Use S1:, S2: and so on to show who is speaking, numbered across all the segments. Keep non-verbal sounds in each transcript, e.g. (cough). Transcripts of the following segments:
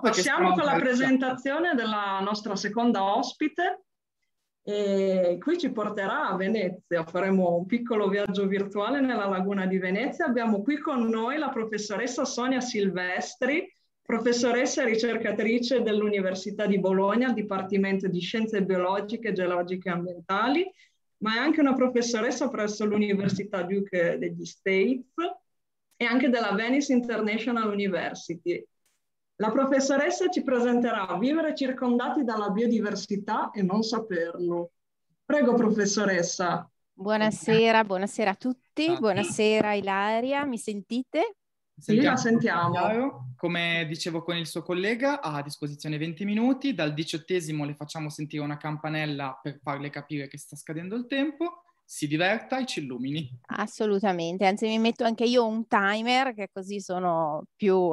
S1: Passiamo con la
S2: presentazione della nostra seconda ospite. E qui ci porterà a Venezia, faremo un piccolo viaggio virtuale nella laguna di Venezia. Abbiamo qui con noi la professoressa Sonia Silvestri, professoressa e ricercatrice dell'Università di Bologna, Dipartimento di Scienze Biologiche, Geologiche e Ambientali, ma è anche una professoressa presso l'Università Duke degli States e anche della Venice International University. La professoressa ci presenterà Vivere circondati dalla biodiversità e non saperlo.
S3: Prego, professoressa.
S1: Buonasera, buonasera a tutti. Buonasera Ilaria, mi sentite? Sentiamo. Sì, la sentiamo.
S3: Come dicevo con il suo collega, ha a disposizione 20 minuti. Dal diciottesimo le facciamo sentire una campanella per farle capire che sta scadendo il tempo. Si diverta e ci illumini.
S1: Assolutamente, anzi mi metto anche io un timer che così sono più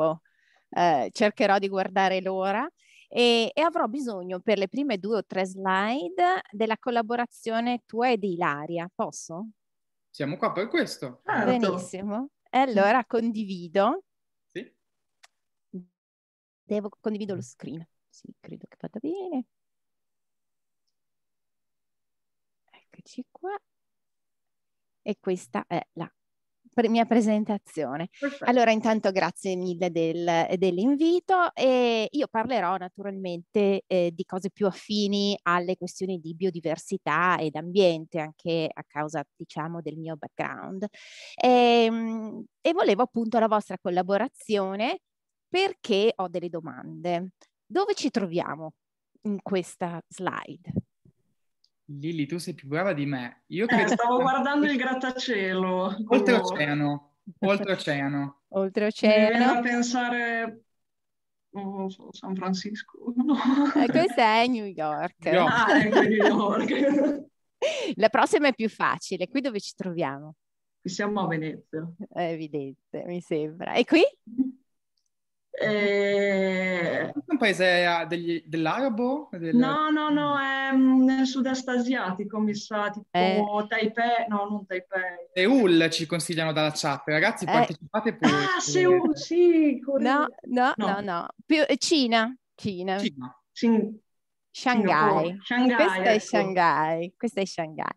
S1: eh, cercherò di guardare l'ora e, e, avrò bisogno per le prime due o tre slide della collaborazione tua e di Ilaria. Posso?
S3: Siamo qua per questo. Ah, certo. Benissimo.
S1: E allora condivido. Sì. Devo condivido lo screen. Sì, credo che vada bene. Eccoci qua. E questa è la pre- mia presentazione. Perfetto. Allora, intanto grazie mille del, dell'invito e io parlerò naturalmente eh, di cose più affini alle questioni di biodiversità ed ambiente, anche a causa, diciamo, del mio background. E, ehm, e volevo appunto la vostra collaborazione perché ho delle domande. Dove ci troviamo in questa slide?
S3: Lili, tu sei più brava di me. Io eh, credo... eh, stavo guardando il grattacielo. Oltreoceano. Boh. Oltreoceano.
S1: Oltreoceano. Mi viene a
S2: pensare
S1: oh, San Francisco. (laughs) No. Eh, questa è New York. No. York. Ah, ecco New York. (laughs) La prossima è più facile. Qui dove ci troviamo?
S2: Qui siamo a Venezia.
S1: È evidente, mi sembra. E qui? Mm-hmm. Eh...
S3: Un paese eh, degli, dell'arabo? Del... No, no, no, mm. è mm, nel sud-est
S2: asiatico, mi sa, tipo eh. Taipei, no, non Taipei.
S3: Seul ci consigliano dalla chat, ragazzi, eh. partecipate pure. Ah, Seul,
S1: sì, Corea. No, no, no, no. no. Più, eh, Cina, Cina. Cina. Cin- Shanghai. Shanghai. Questa ecco. è Shanghai, questa è Shanghai.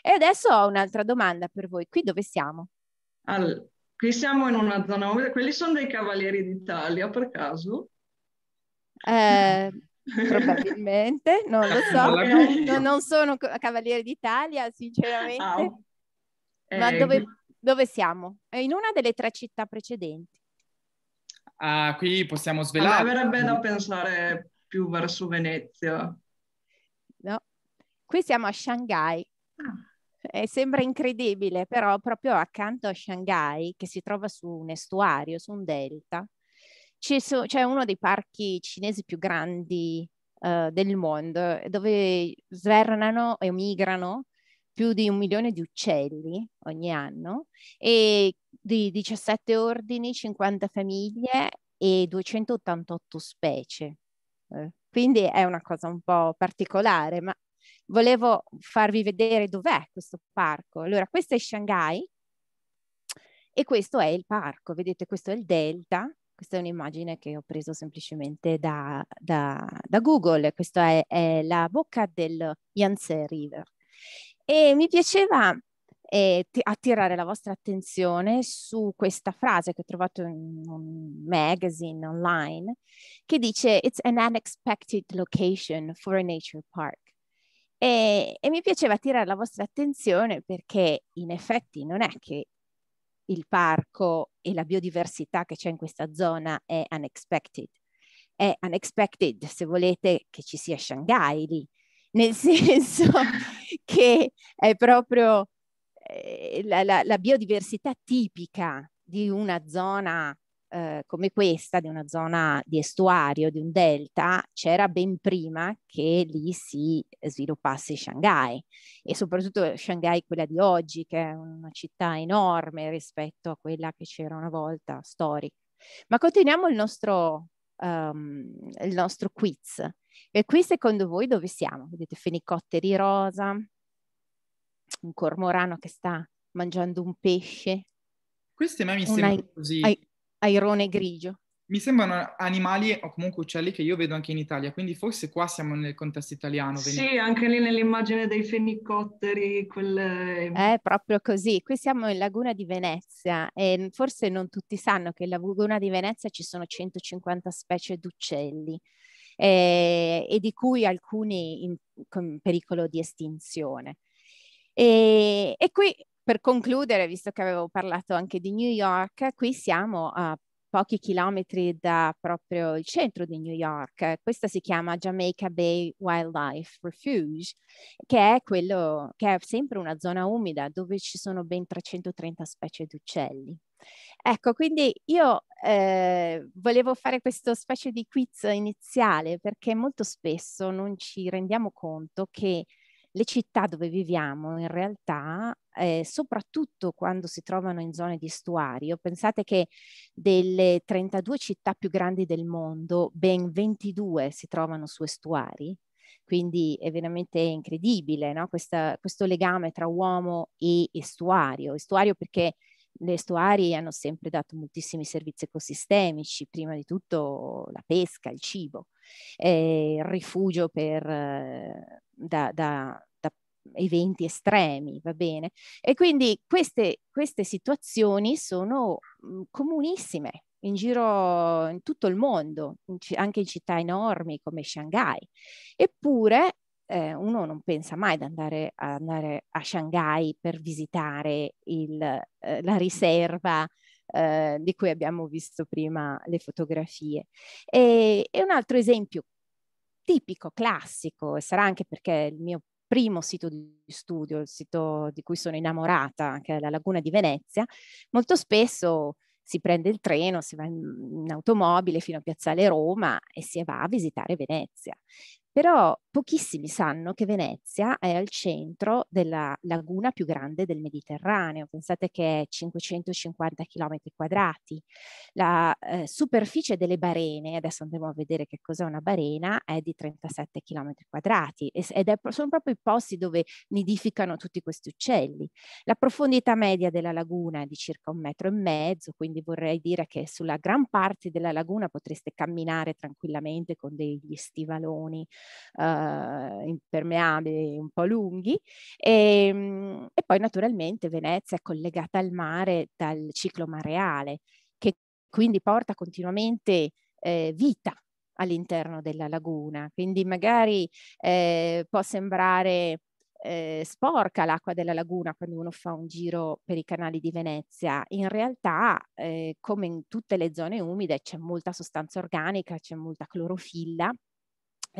S1: E adesso ho un'altra domanda per voi. Qui dove siamo?
S2: Al... Qui siamo in una zona umida. Quelli sono dei Cavalieri d'Italia, per caso?
S1: Eh, probabilmente, non lo so. non, non sono Cavalieri d'Italia, sinceramente. Ah. Eh, Ma dove, dove siamo? È in una delle tre città precedenti.
S3: Ah, qui possiamo svelare. Ma avrebbe da
S2: pensare più verso Venezia.
S1: No, qui siamo a Shanghai eh, sembra incredibile, però proprio accanto a Shanghai, che si trova su un estuario, su un delta, c'è, so, c'è uno dei parchi cinesi più grandi eh, del mondo, dove svernano e migrano più di un milione di uccelli ogni anno e di 17 ordini, 50 famiglie e 288 specie. Eh, quindi è una cosa un po' particolare, ma volevo farvi vedere dov'è questo parco. Allora, questo è Shanghai e questo è il parco. Vedete, questo è il delta. Questa è un'immagine che ho preso semplicemente da, da, da Google. Questa è, è, la bocca del Yangtze River. E mi piaceva eh, attirare la vostra attenzione su questa frase che ho trovato in un magazine online che dice It's an unexpected location for a nature park. E, e mi piaceva attirare la vostra attenzione perché in effetti non è che il parco e la biodiversità che c'è in questa zona è unexpected. È unexpected, se volete, che ci sia Shanghai lì, nel (laughs) senso che è proprio eh, la, la, la biodiversità tipica di una zona eh, come questa, di una zona di estuario, di un delta, c'era ben prima che lì si sviluppasse Shanghai e soprattutto Shanghai, quella di oggi, che è una città enorme rispetto a quella che c'era una volta, storica. Ma continuiamo il nostro, um, il nostro quiz. E qui secondo voi dove siamo? Vedete fenicotteri rosa, un cormorano che sta mangiando un pesce. Queste mai mi sembrano così. Ai airone grigio. Mi sembrano animali o
S3: comunque uccelli che io vedo anche in Italia, quindi forse qua siamo nel contesto italiano. Venite. Sì,
S1: anche lì nell'immagine dei fenicotteri. Quelle... Eh, È proprio così. Qui siamo in Laguna di Venezia e forse non tutti sanno che in Laguna di Venezia ci sono 150 specie d'uccelli. Eh, e di cui alcuni in, con pericolo di estinzione. E, e, qui per concludere, visto che avevo parlato anche di New York, qui siamo a pochi chilometri da proprio il centro di New York. Questa si chiama Jamaica Bay Wildlife Refuge, che è, quello, che è sempre una zona umida dove ci sono ben 330 specie di uccelli. Ecco, quindi io eh, volevo fare questo specie di quiz iniziale perché molto spesso non ci rendiamo conto che le città dove viviamo in realtà eh, soprattutto quando si trovano in zone di estuario. Pensate che delle 32 città più grandi del mondo, ben 22 si trovano su estuari, quindi è veramente incredibile no? Questa, questo legame tra uomo e estuario. Estuario perché gli estuari hanno sempre dato moltissimi servizi ecosistemici, prima di tutto la pesca, il cibo, eh, il rifugio per, eh, da, da, eventi estremi, va bene? E quindi queste, queste situazioni sono mm, comunissime in giro in tutto il mondo, anche in città enormi come Shanghai. Eppure eh, uno non pensa mai di andare, andare, a Shanghai per visitare il, eh, la riserva eh, di cui abbiamo visto prima le fotografie. E, e un altro esempio tipico, classico, sarà anche perché il mio primo sito di studio, il sito di cui sono innamorata, che è la Laguna di Venezia, molto spesso si prende il treno, si va in, automobile fino a Piazzale Roma e si va a visitare Venezia però pochissimi sanno che Venezia è al centro della laguna più grande del Mediterraneo, pensate che è 550 km quadrati. La eh, superficie delle barene, adesso andremo a vedere che cos'è una barena, è di 37 km quadrati ed è, sono proprio i posti dove nidificano tutti questi uccelli. La profondità media della laguna è di circa un metro e mezzo, quindi vorrei dire che sulla gran parte della laguna potreste camminare tranquillamente con degli stivaloni eh, impermeabili un po' lunghi e, ehm, e poi naturalmente Venezia è collegata al mare dal ciclo mareale che quindi porta continuamente eh, vita all'interno della laguna. Quindi magari eh, può sembrare eh, sporca l'acqua della laguna quando uno fa un giro per i canali di Venezia. In realtà, eh, come in tutte le zone umide, c'è molta sostanza organica, c'è molta clorofilla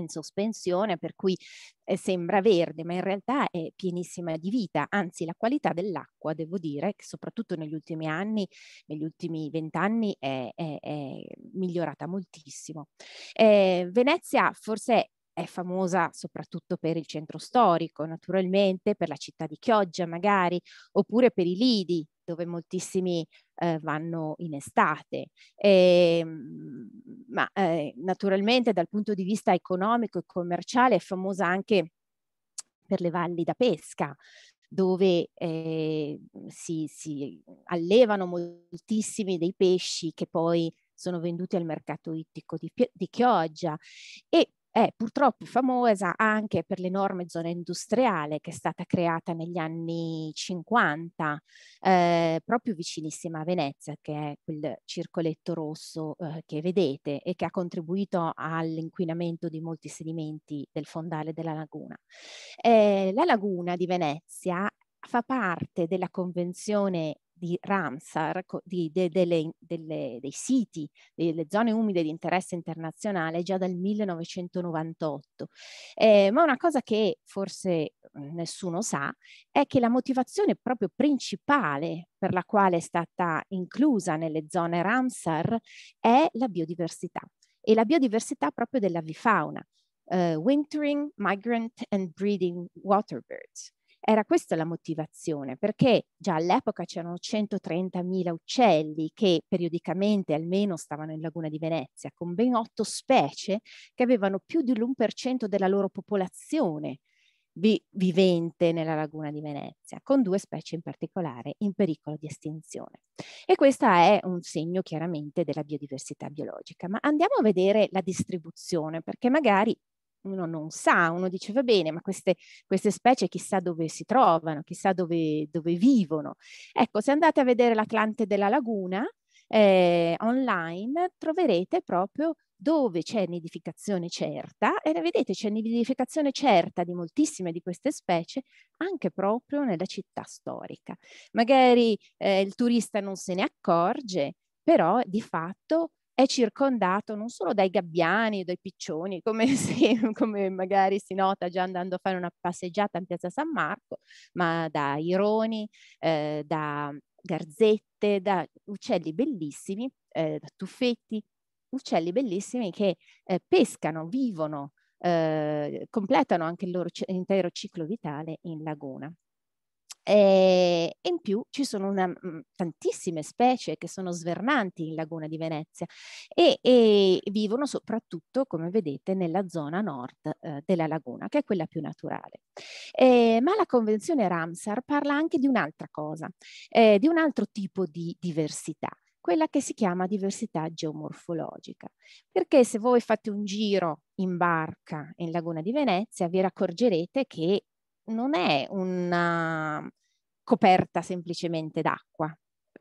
S1: in sospensione, per cui eh, sembra verde, ma in realtà è pienissima di vita, anzi la qualità dell'acqua, devo dire, che soprattutto negli ultimi anni, negli ultimi vent'anni, è, è, è, migliorata moltissimo. Eh, Venezia forse è famosa soprattutto per il centro storico, naturalmente, per la città di Chioggia magari, oppure per i lidi, dove moltissimi eh, vanno in estate. E, ehm, ma eh, naturalmente dal punto di vista economico e commerciale è famosa anche per le valli da pesca, dove eh, si, si allevano moltissimi dei pesci che poi sono venduti al mercato ittico di, di Chioggia e è purtroppo famosa anche per l'enorme zona industriale che è stata creata negli anni 50, eh, proprio vicinissima a Venezia, che è quel circoletto rosso eh, che vedete e che ha contribuito all'inquinamento di molti sedimenti del fondale della laguna. Eh, la laguna di Venezia fa parte della Convenzione di Ramsar, di, de, delle, delle, dei siti, delle zone umide di interesse internazionale già dal 1998. Eh, ma una cosa che forse mhmm, nessuno sa è che la motivazione proprio principale per la quale è stata inclusa nelle zone Ramsar è la biodiversità e la biodiversità proprio della vifauna, uh, eh, Wintering Migrant and Breeding Waterbirds. Era questa la motivazione, perché già all'epoca c'erano 130.000 uccelli che periodicamente almeno stavano in Laguna di Venezia, con ben otto specie che avevano più dell'1% della loro popolazione vi vivente nella laguna di Venezia, con due specie in particolare in pericolo di estinzione. E questo è un segno chiaramente della biodiversità biologica, ma andiamo a vedere la distribuzione, perché magari uno non sa, uno dice va bene, ma queste, queste specie chissà dove si trovano, chissà dove, dove, vivono. Ecco, se andate a vedere l'Atlante della Laguna eh, online troverete proprio dove c'è nidificazione certa e vedete c'è nidificazione certa di moltissime di queste specie anche proprio nella città storica. Magari eh, il turista non se ne accorge, però di fatto è circondato non solo dai gabbiani, dai piccioni, come, si, (laughs) come, magari si nota già andando a fare una passeggiata in piazza San Marco, ma da ironi, eh, da garzette, da uccelli bellissimi, eh, da tuffetti, uccelli bellissimi che eh, pescano, vivono, eh, completano anche il loro intero ciclo vitale in laguna. Ehm, e in più ci sono una, mhmm, tantissime specie che sono svernanti in laguna di Venezia e, e vivono soprattutto, come vedete, nella zona nord eh, della laguna, che è quella più naturale. Eh, ma la Convenzione Ramsar parla anche di un'altra cosa, eh, di un altro tipo di diversità quella che si chiama diversità geomorfologica. Perché se voi fate un giro in barca in Laguna di Venezia, vi accorgerete che non è una coperta semplicemente d'acqua.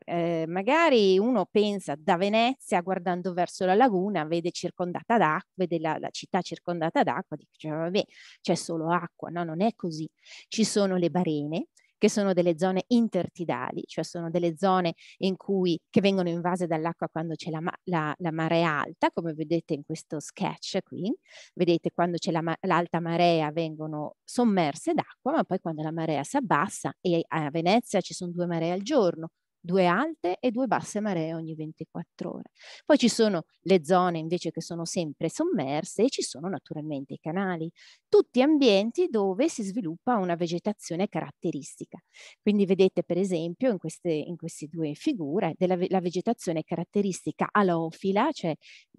S1: Eh, magari uno pensa da Venezia guardando verso la laguna, vede circondata d'acqua, vede la, la città circondata d'acqua, dice cioè, vabbè c'è solo acqua, no non è così. Ci sono le barene, che sono delle zone intertidali, cioè sono delle zone in cui, che vengono invase dall'acqua quando c'è la, la, la marea alta, come vedete in questo sketch qui, vedete quando c'è la, l'alta marea vengono sommerse d'acqua, ma poi quando la marea si abbassa, e a Venezia ci sono due maree al giorno, due alte e due basse maree ogni 24 ore. Poi ci sono le zone invece che sono sempre sommerse e ci sono naturalmente i canali, tutti ambienti dove si sviluppa una vegetazione caratteristica. Quindi vedete per esempio in queste, in queste due figure della, la vegetazione caratteristica alofila, cioè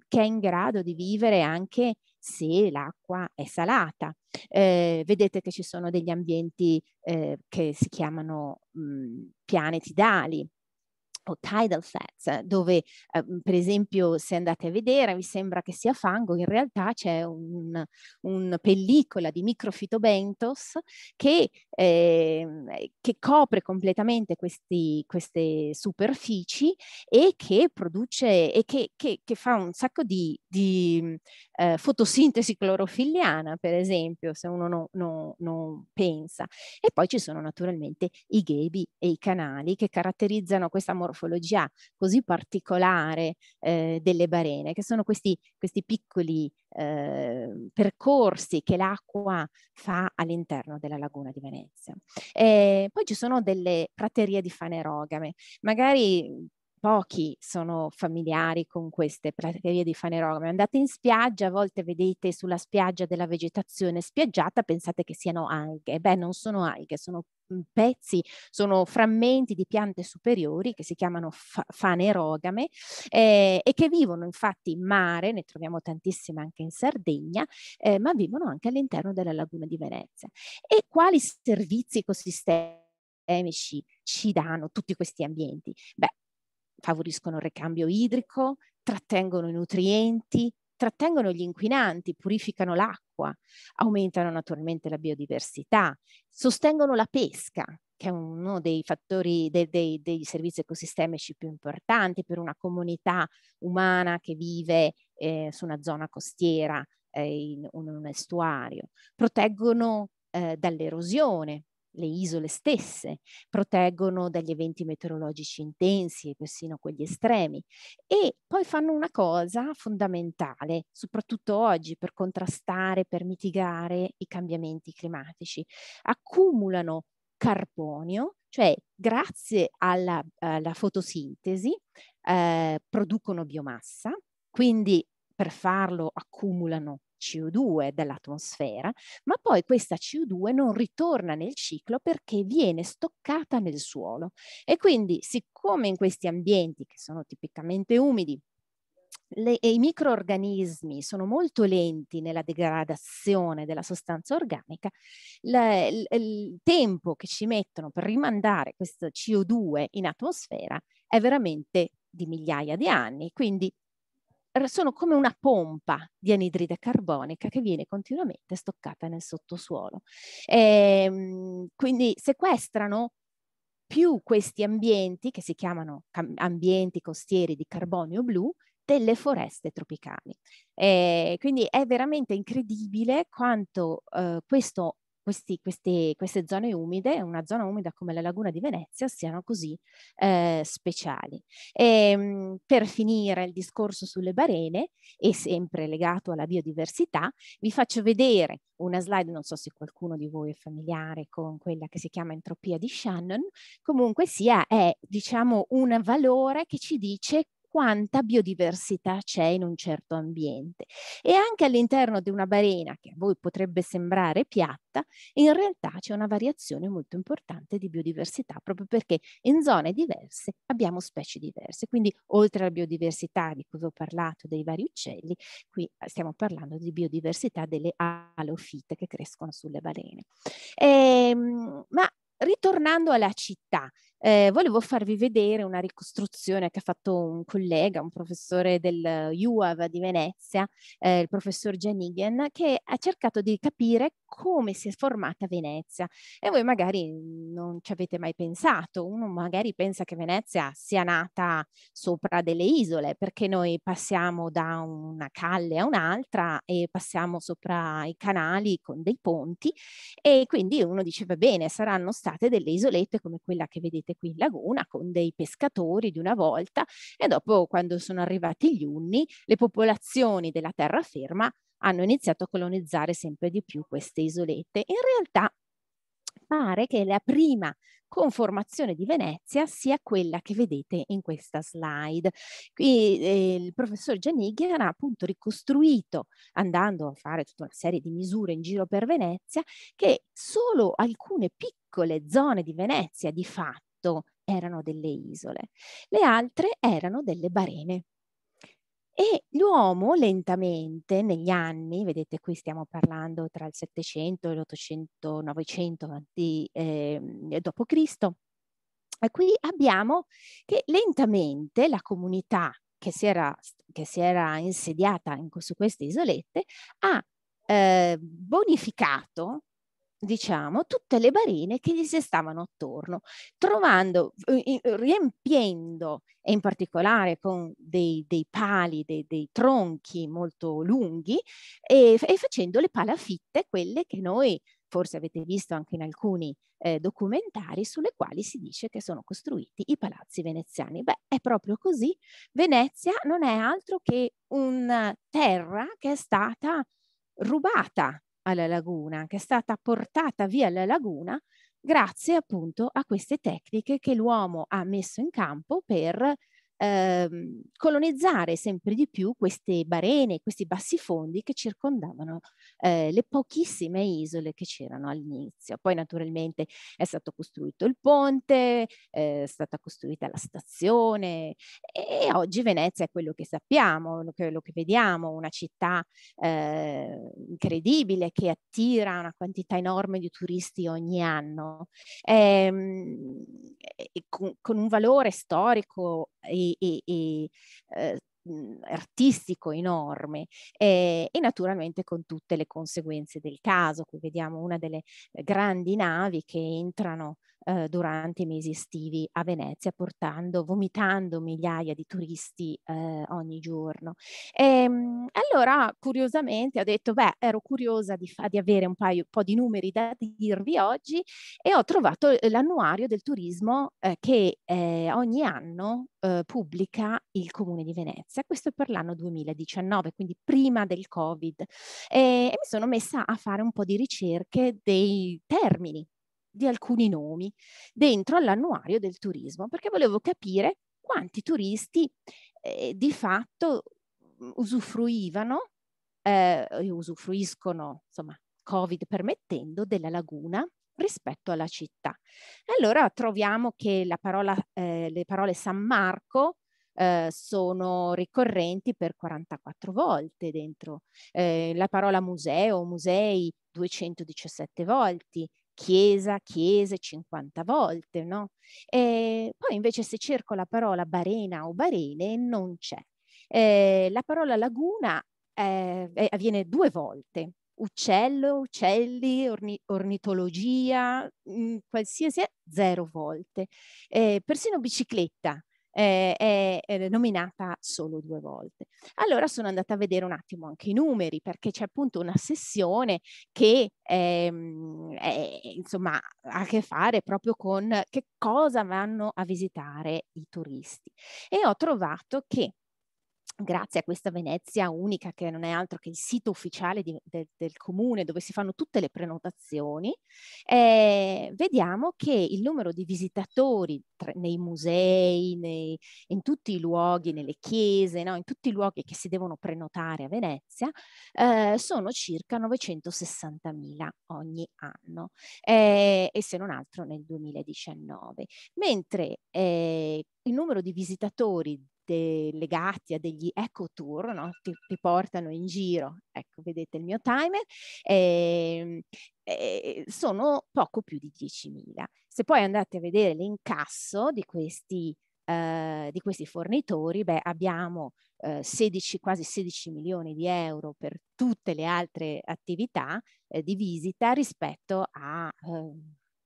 S1: che è in grado di vivere anche se l'acqua è salata. Eh, vedete che ci sono degli ambienti eh, che si chiamano mh, mhmm, pianetidali, o tidal flats, dove eh, per esempio se andate a vedere vi sembra che sia fango, in realtà c'è una un pellicola di microfitobentos che, eh, che copre completamente questi, queste superfici e che produce e che, che, che fa un sacco di, di eh, fotosintesi clorofilliana, per esempio, se uno non no, no pensa. E poi ci sono naturalmente i ghebi e i canali che caratterizzano questa morfologia morfologia così particolare eh, delle barene, che sono questi, questi piccoli eh, percorsi che l'acqua fa all'interno della laguna di Venezia. E poi ci sono delle praterie di fanerogame, magari pochi sono familiari con queste praterie di fanerogame. Andate in spiaggia, a volte vedete sulla spiaggia della vegetazione spiaggiata, pensate che siano alghe. Beh, non sono alghe, sono mhmm, pezzi, sono frammenti di piante superiori che si chiamano fa- fanerogame eh, e che vivono infatti in mare, ne troviamo tantissime anche in Sardegna, eh, ma vivono anche all'interno della laguna di Venezia. E quali servizi ecosistemici ci danno tutti questi ambienti? Beh, favoriscono il ricambio idrico, trattengono i nutrienti, trattengono gli inquinanti, purificano l'acqua, aumentano naturalmente la biodiversità, sostengono la pesca, che è uno dei fattori dei, dei, dei servizi ecosistemici più importanti per una comunità umana che vive eh, su una zona costiera, eh, in, un, un estuario, proteggono eh, dall'erosione, le isole stesse, proteggono dagli eventi meteorologici intensi e persino quelli estremi. E poi fanno una cosa fondamentale, soprattutto oggi, per contrastare, per mitigare i cambiamenti climatici. Accumulano carbonio, cioè grazie alla, alla fotosintesi eh, producono biomassa, quindi per farlo accumulano CO2 dall'atmosfera, ma poi questa CO2 non ritorna nel ciclo perché viene stoccata nel suolo. E quindi, siccome in questi ambienti che sono tipicamente umidi, le, i microorganismi sono molto lenti nella degradazione della sostanza organica, le, le, il tempo che ci mettono per rimandare questo CO2 in atmosfera è veramente di migliaia di anni, quindi sono come una pompa di anidride carbonica che viene continuamente stoccata nel sottosuolo. E, ehm, quindi sequestrano più questi ambienti, che si chiamano ambienti costieri di carbonio blu, delle foreste tropicali. E eh, quindi è veramente incredibile quanto eh, questo questi, queste, queste, zone umide, una zona umida come la laguna di Venezia, siano così eh, speciali. E, ehm, per finire il discorso sulle balene, e sempre legato alla biodiversità, vi faccio vedere una slide, non so se qualcuno di voi è familiare con quella che si chiama entropia di Shannon, comunque sia, è diciamo un valore che ci dice quanta biodiversità c'è in un certo ambiente. E anche all'interno di una barena, che a voi potrebbe sembrare piatta, in realtà c'è una variazione molto importante di biodiversità, proprio perché in zone diverse abbiamo specie diverse. Quindi oltre alla biodiversità di cui vi ho parlato dei vari uccelli, qui eh, stiamo parlando di biodiversità delle alofite che crescono sulle balene. Ehm, ma ritornando alla città, eh, volevo farvi vedere una ricostruzione che ha fatto un collega, un professore del UAV di Venezia, eh, il professor Janigen, che ha cercato di capire come si è formata Venezia. E voi magari non ci avete mai pensato, uno magari pensa che Venezia sia nata sopra delle isole, perché noi passiamo da una calle a un'altra e passiamo sopra i canali con dei ponti e quindi uno dice va bene, saranno state delle isolette come quella che vedete qui in laguna con dei pescatori di una volta e dopo quando sono arrivati gli unni le popolazioni della terraferma hanno iniziato a colonizzare sempre di più queste isolette. In realtà pare che la prima conformazione di Venezia sia quella che vedete in questa slide. Qui eh, il professor Gianighi ha appunto ricostruito, andando a fare tutta una serie di misure in giro per Venezia, che solo alcune piccole zone di Venezia di fatto erano delle isole, le altre erano delle barene. E l'uomo lentamente negli anni, vedete qui stiamo parlando tra il 700 e l'800, 900 di, eh, d.C., qui abbiamo che lentamente la comunità che si era, che si era insediata in, su queste isolette ha eh, bonificato diciamo, tutte le barine che gli si stavano attorno, trovando, eh, eh, riempiendo, e in particolare con dei, dei pali, dei, dei, tronchi molto lunghi, e, e facendo le palafitte, quelle che noi forse avete visto anche in alcuni eh, documentari sulle quali si dice che sono costruiti i palazzi veneziani. Beh, è proprio così. Venezia non è altro che una eh, terra che è stata rubata alla laguna, che è stata portata via alla laguna grazie appunto a queste tecniche che l'uomo ha messo in campo per Ehm, colonizzare sempre di più queste barene, questi bassi fondi che circondavano eh, le pochissime isole che c'erano all'inizio. Poi naturalmente è stato costruito il ponte, eh, è stata costruita la stazione e oggi Venezia è quello che sappiamo, quello che vediamo, una città eh, incredibile che attira una quantità enorme di turisti ogni anno, ehm, e, con, con un valore storico e e, e, eh, artistico enorme eh, e naturalmente con tutte le conseguenze del caso. Qui vediamo una delle grandi navi che entrano eh, durante i mesi estivi a Venezia, portando, vomitando migliaia di turisti eh, ogni giorno. E, ehm, allora, curiosamente, ho detto, beh, ero curiosa di, di avere un paio, po' di numeri da dirvi oggi e ho trovato eh, l'annuario del turismo eh, che eh, ogni anno eh, pubblica il Comune di Venezia, questo è per l'anno 2019, quindi prima del Covid. E, e mi sono messa a fare un po' di ricerche dei termini di alcuni nomi dentro all'annuario del turismo, perché volevo capire quanti turisti eh, di fatto mm, usufruivano, eh, usufruiscono, insomma, Covid permettendo, della laguna rispetto alla città. Allora troviamo che parola, eh, le parole San Marco eh, sono ricorrenti per 44 volte dentro, eh, la parola museo, musei 217 volte, chiesa, chiese 50 volte, no? E poi invece se cerco la parola barena o barene non c'è. Eh, la parola laguna eh, eh avviene due volte, uccello, uccelli, orni, ornitologia, mh, mm, qualsiasi, zero volte. Eh, persino bicicletta eh, è, è nominata solo due volte. Allora sono andata a vedere un attimo anche i numeri, perché c'è appunto una sessione che ehm, è, insomma, ha a che fare proprio con che cosa vanno a visitare i turisti. E ho trovato che grazie a questa Venezia unica che non è altro che il sito ufficiale di, de, del comune dove si fanno tutte le prenotazioni, eh, vediamo che il numero di visitatori tra, nei musei, nei, in tutti i luoghi, nelle chiese, no? in tutti i luoghi che si devono prenotare a Venezia, eh, sono circa 960.000 ogni anno eh, e se non altro nel 2019. Mentre eh, il numero di visitatori de, legati a degli ecotour, no? ti, ti, portano in giro, ecco vedete il mio timer, e, ehm, e eh, sono poco più di 10.000. Se poi andate a vedere l'incasso di questi Uh, di questi fornitori, beh, abbiamo uh, eh, 16, quasi 16 milioni di euro per tutte le altre attività eh, di visita rispetto a uh,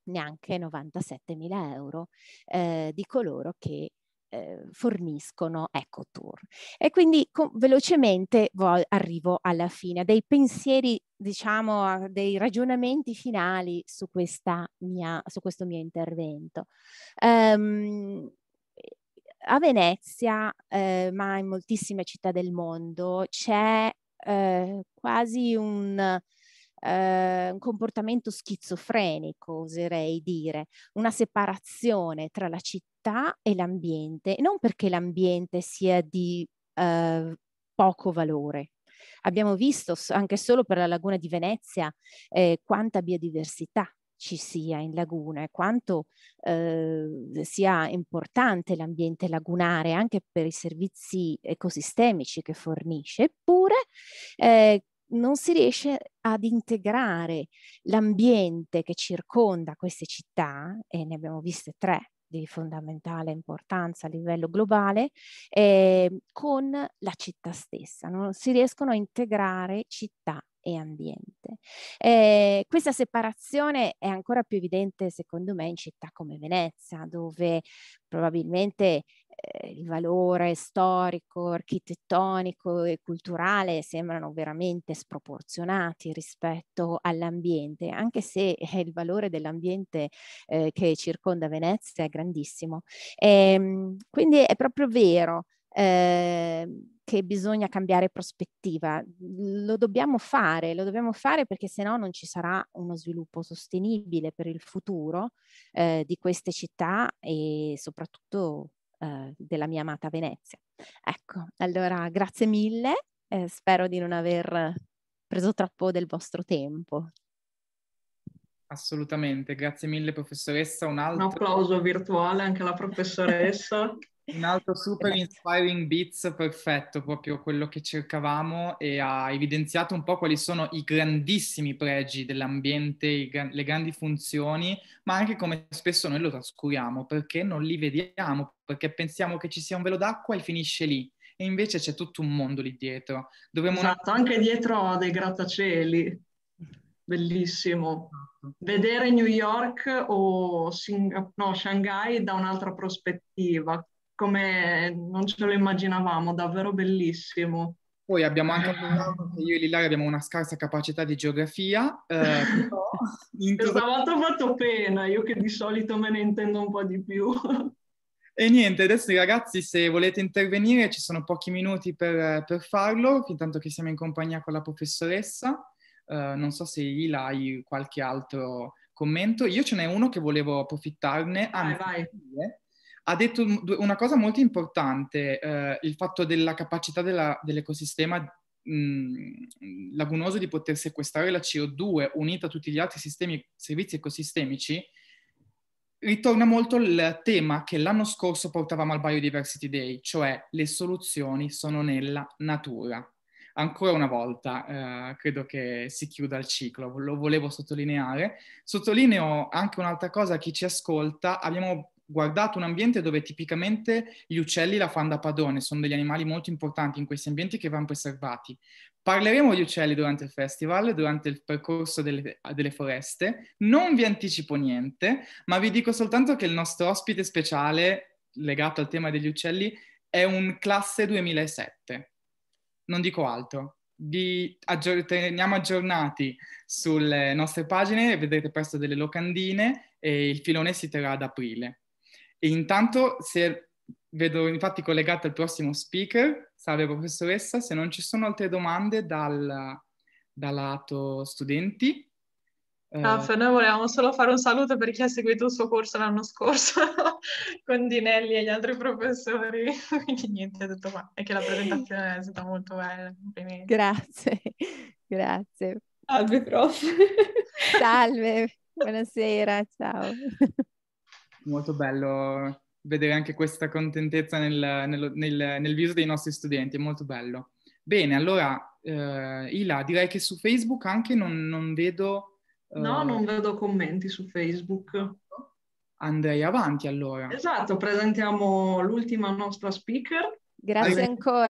S1: neanche 97 mila euro di coloro che eh, forniscono EcoTour. E quindi con, velocemente arrivo alla fine, dei pensieri, diciamo, dei ragionamenti finali su, mia, su questo mio intervento. Um, a Venezia, eh, ma in moltissime città del mondo, c'è eh, quasi un eh, un comportamento schizofrenico, oserei dire, una separazione tra la città e l'ambiente, non perché l'ambiente sia di eh, poco valore. Abbiamo visto anche solo per la laguna di Venezia eh, quanta biodiversità ci sia in laguna e quanto eh, sia importante l'ambiente lagunare anche per i servizi ecosistemici che fornisce, eppure eh, non si riesce ad integrare l'ambiente che circonda queste città, e ne abbiamo viste tre di fondamentale importanza a livello globale, eh, con la città stessa. Non si riescono a integrare città e ambiente. Eh, questa separazione è ancora più evidente secondo me in città come Venezia, dove probabilmente eh, il valore storico, architettonico e culturale sembrano veramente sproporzionati rispetto all'ambiente, anche se eh, il valore dell'ambiente eh, che circonda Venezia è grandissimo. E, ehm, quindi è proprio vero Ehm, che bisogna cambiare prospettiva. Lo dobbiamo fare, lo dobbiamo fare perché se no non ci sarà uno sviluppo sostenibile per il futuro eh, di queste città e soprattutto eh, della mia amata Venezia. Ecco, allora grazie mille, eh, spero di non aver preso troppo del vostro tempo.
S3: Assolutamente, grazie mille professoressa. Un, altro... un applauso virtuale anche alla professoressa. (laughs) Un altro super esatto. inspiring beats perfetto, proprio quello che cercavamo e ha evidenziato un po' quali sono i grandissimi pregi dell'ambiente, gran- le grandi funzioni, ma anche come spesso noi lo trascuriamo perché non li vediamo, perché pensiamo che ci sia un velo d'acqua e finisce lì. E invece c'è tutto un mondo lì dietro. Dovremmo esatto, una... anche dietro a dei
S2: grattacieli. Bellissimo.
S3: Esatto. Vedere New
S2: York o Sing- no, Shanghai da un'altra prospettiva, come
S3: non ce lo immaginavamo, davvero bellissimo. Poi abbiamo anche che io e Lilaria abbiamo una scarsa capacità di geografia. Eh, però (laughs) Questa volta ho fatto pena, io che di solito me ne intendo un po' di più. (laughs) E niente, adesso ragazzi, se volete intervenire ci sono pochi minuti per, per farlo, fin tanto che siamo in compagnia con la professoressa. Uh, non so se Ila hai qualche altro commento. Io ce n'è uno che volevo approfittarne. Vai, vai ha detto una cosa molto importante, eh, il fatto della capacità della, dell'ecosistema mh, mm, lagunoso di poter sequestrare la CO2 unita a tutti gli altri sistemi, servizi ecosistemici, ritorna molto al tema che l'anno scorso portavamo al Biodiversity Day, cioè le soluzioni sono nella natura. Ancora una volta eh, credo che si chiuda il ciclo, lo volevo sottolineare. Sottolineo anche un'altra cosa a chi ci ascolta, abbiamo guardato un ambiente dove tipicamente gli uccelli la fanno da padrone, sono degli animali molto importanti in questi ambienti che vanno preservati. Parleremo di uccelli durante il festival, durante il percorso delle, delle foreste. Non vi anticipo niente, ma vi dico soltanto che il nostro ospite speciale legato al tema degli uccelli è un classe 2007. Non dico altro vi aggior- teniamo aggiornati sulle nostre pagine, vedrete presto delle locandine e il filone si terrà ad aprile. E intanto, se vedo infatti collegato il prossimo speaker, salve professoressa, se non ci sono altre domande dal, dal lato studenti. Raf, no, eh, noi volevamo solo fare un saluto per
S2: chi ha seguito il suo corso l'anno scorso (laughs) con Dinelli e gli altri professori, (laughs) quindi niente, tutto qua. è che la presentazione
S3: è stata molto bella,
S1: Grazie, (laughs) grazie. Salve prof. Salve, buonasera, ciao
S3: molto bello vedere anche questa contentezza nel, nel, nel, nel viso dei nostri studenti, molto bello. Bene, allora eh, Ila, direi che su Facebook anche non, non vedo... Eh... No, non vedo commenti su Facebook. Andrei avanti allora. Esatto, presentiamo l'ultima nostra speaker. Grazie ancora.